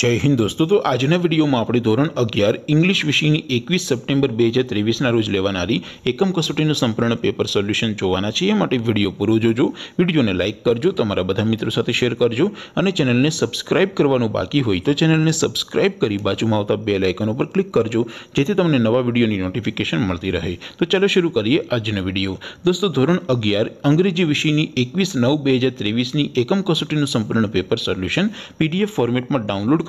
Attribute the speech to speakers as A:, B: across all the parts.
A: जय हिंद दोस्तों तो आज ने वीडियो मा आपरी ધોરણ 11 इंग्लिश વિષયની 21 સપ્ટેમ્બર 2023 ના રોજ લેવાણારી એકમ કસોટીનું સંપૂર્ણ પેપર સોલ્યુશન જોવાના છે એ માટે વિડિયો પૂરો જોજો વિડિયોને લાઈક કરજો તમારા બધા મિત્રો સાથે શેર કરજો અને ચેનલને સબ્સ્ક્રાઇબ કરવાનું બાકી હોય તો ચેનલને સબ્સ્ક્રાઇબ કરી બાજુમાં આવતા બેલ આઇકન ઉપર ક્લિક કરજો જેથી તમને નવા વિડિયોની નોટિફિકેશન મળતી રહે તો ચાલો શરૂ કરીએ આજનો વિડિયો દોસ્તો ધોરણ 11 અંગ્રેજી વિષયની 21/9/2023 ની એકમ કસોટીનું સંપૂર્ણ પેપર સોલ્યુશન PDF ફોર્મેટમાં ડાઉનલોડ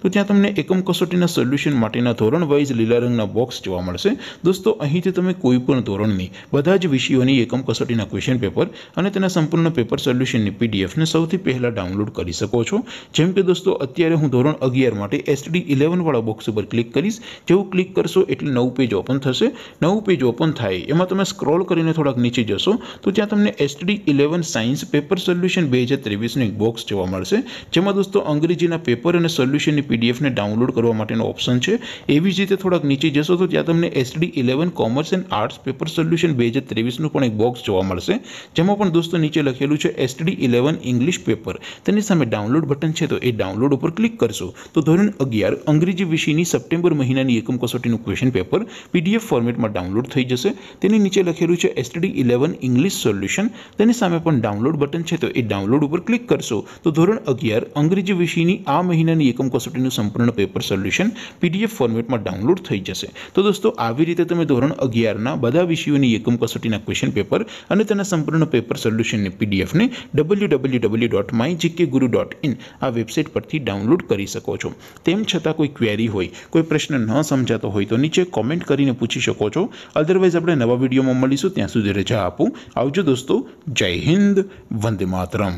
A: તો જા તમને એકમ કસોટીના સોલ્યુશન માટેના ધોરણ વાઇઝ લીલા રંગના બોક્સ જોવા મળશે દોસ્તો અહીંથી તમે કોઈપણ ધોરણની બધા જ વિષયોની એકમ કસોટીના ક્વેશ્ચન પેપર અને તેના સંપૂર્ણનો પેપર સોલ્યુશનની પીડીએફ ને સૌથી પહેલા ડાઉનલોડ કરી શકો છો જેમ કે દોસ્તો અત્યારે હું ધોરણ 11 માટે STD 11 વાળો બોક્સ ઉપર ક્લિક કરિસ જેવું ક્લિક કરશો એટલે નવ પેજ ઓપન થશે નવ પેજ ઓપન થાય એમાં તમે સ્ક્રોલ કરીને થોડક નીચે જશો તો જા તમને STD 11 સાયન્સ પેપર સોલ્યુશન 2023 નો બોક્સ જોવા મળશે જેમાં દોસ્તો અંગ્રેજીના પેપર અને સોલ્યુશન पीडीएफ ને ડાઉનલોડ કરવા માટેનો ઓપ્શન છે એબી જેતે થોડક નીચે જશો તો ત્યાં તમને STD 11 commerce and arts paper solution 2023 નું પણ એક બોક્સ જોવા મળશે જેમો પણ દોસ્તો નીચે લખેલું છે STD 11 ઇંગ્લિશ પેપર તેની સામે ડાઉનલોડ બટન છે તો એ ડાઉનલોડ ઉપર ક્લિક કરશો તો ધોરણ 11 અંગ્રેજી વિષયની સપ્ટેમ્બર મહિનાની એકમ કસોટીનું ક્વેશ્ચન પેપર પીડીએફ ફોર્મેટમાં ડાઉનલોડ થઈ જશે તેની નીચે લખેલું છે STD 11 ઇંગ્લિશ સોલ્યુશન તેની સામે પણ ડાઉનલોડ બટન છે તો એ ડાઉનલોડ ઉપર ક્લિક કરશો તો ધોરણ 11 અંગ્રેજી વિષયની આ મહિનાની એકમ સુટિંગનું સંપૂર્ણ પેપર સોલ્યુશન પીડીએફ ફોર્મેટમાં ડાઉનલોડ થઈ જશે તો દોસ્તો આવી રીતે તમે ધોરણ 11 ના બધા વિષયોની એકમ કસોટીના ક્વેશ્ચન પેપર અને તેના સંપૂર્ણ પેપર સોલ્યુશન ને પીડીએફ ને www.mygkguru.in આ વેબસાઈટ પરથી ડાઉનલોડ કરી શકો છો તેમ છતાં કોઈ ક્વેરી હોય કોઈ પ્રશ્ન ન સમજાતો હોય તો નીચે કમેન્ટ કરીને પૂછી શકો છો અધરવાઇઝ આપણે નવા વિડિયોમાં મળીશું ત્યાં સુધી રેજા આપું આવજો દોસ્તો જય હિન્દ વંદે માતરમ